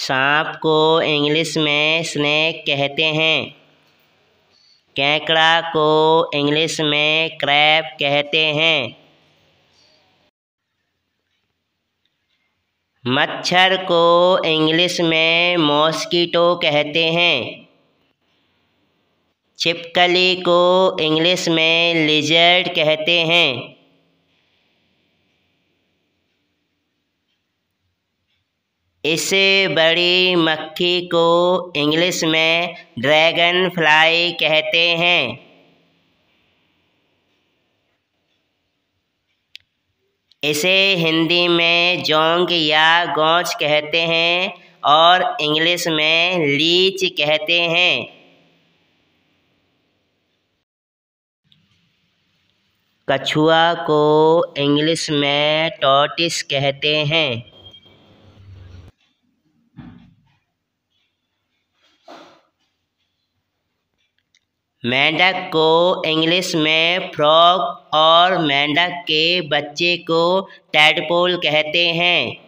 सांप को इंग्लिश में स्नेक कहते हैं केकड़ा को इंग्लिश में क्रैप कहते हैं मच्छर को इंग्लिश में मॉस्किटो कहते हैं छिपकली को इंग्लिश में लिजर्ड कहते हैं इस बड़ी मक्खी को इंग्लिश में ड्रैगन फ्लाई कहते हैं इसे हिंदी में जोंग या गोंच कहते हैं और इंग्लिश में लीच कहते हैं कछुआ को इंग्लिश में टॉटिस कहते हैं मेंढक को इंग्लिश में फ्रॉग और मेंढक के बच्चे को टैडपोल कहते हैं